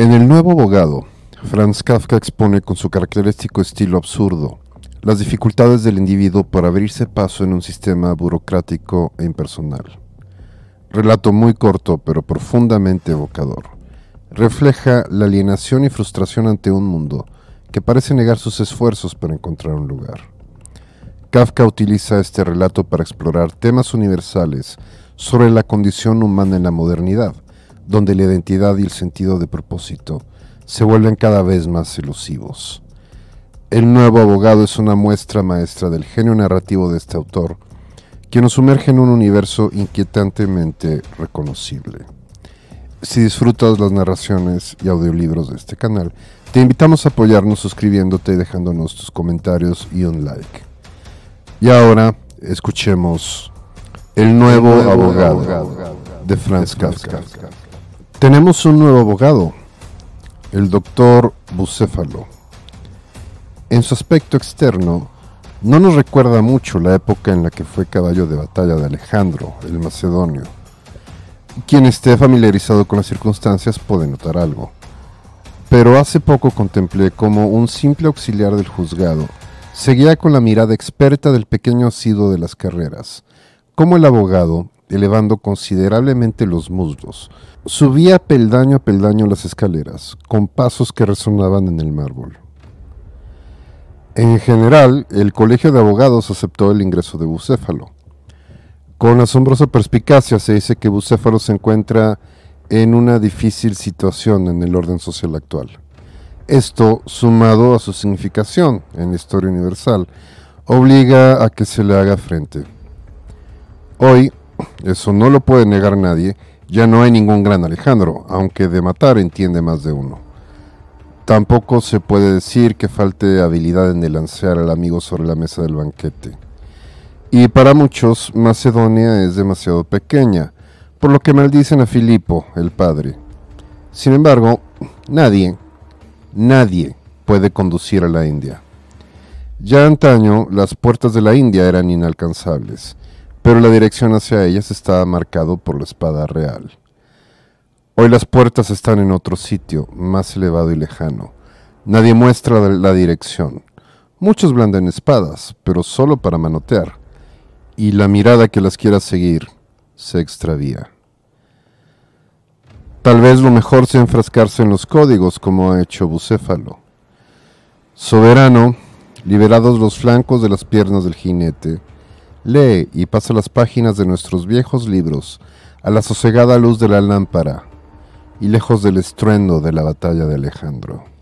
En El Nuevo Abogado, Franz Kafka expone con su característico estilo absurdo las dificultades del individuo para abrirse paso en un sistema burocrático e impersonal. Relato muy corto pero profundamente evocador. Refleja la alienación y frustración ante un mundo que parece negar sus esfuerzos para encontrar un lugar. Kafka utiliza este relato para explorar temas universales sobre la condición humana en la modernidad, donde la identidad y el sentido de propósito se vuelven cada vez más elusivos. El nuevo abogado es una muestra maestra del genio narrativo de este autor, que nos sumerge en un universo inquietantemente reconocible. Si disfrutas las narraciones y audiolibros de este canal, te invitamos a apoyarnos suscribiéndote y dejándonos tus comentarios y un like. Y ahora escuchemos El nuevo, abogado, de Franz Kafka. Tenemos un nuevo abogado, el doctor Bucéfalo. En su aspecto externo, no nos recuerda mucho la época en la que fue caballo de batalla de Alejandro, el macedonio. Quien esté familiarizado con las circunstancias puede notar algo. Pero hace poco contemplé cómo un simple auxiliar del juzgado seguía con la mirada experta del pequeño asido de las carreras, como el abogado, elevando considerablemente los muslos. Subía peldaño a peldaño las escaleras, con pasos que resonaban en el mármol. En general, el Colegio de Abogados aceptó el ingreso de Bucéfalo. Con asombrosa perspicacia se dice que Bucéfalo se encuentra en una difícil situación en el orden social actual. Esto, sumado a su significación en la historia universal, obliga a que se le haga frente. Hoy, eso no lo puede negar nadie. Ya no hay ningún gran Alejandro, aunque de matar entiende más de uno. Tampoco se puede decir que falte habilidad en el lancear al amigo sobre la mesa del banquete. Y para muchos, Macedonia es demasiado pequeña, por lo que maldicen a Filipo, el padre. Sin embargo, nadie, nadie puede conducir a la India. Ya antaño las puertas de la India eran inalcanzables, pero la dirección hacia ellas está marcado por la espada real. Hoy las puertas están en otro sitio, más elevado y lejano. Nadie muestra la dirección. Muchos blanden espadas, pero solo para manotear. Y la mirada que las quiera seguir se extravía. Tal vez lo mejor sea enfrascarse en los códigos, como ha hecho Bucéfalo. Soberano, liberados los flancos de las piernas del jinete, Lee y pasa las páginas de nuestros viejos libros a la sosegada luz de la lámpara y lejos del estruendo de la batalla de Alejandro.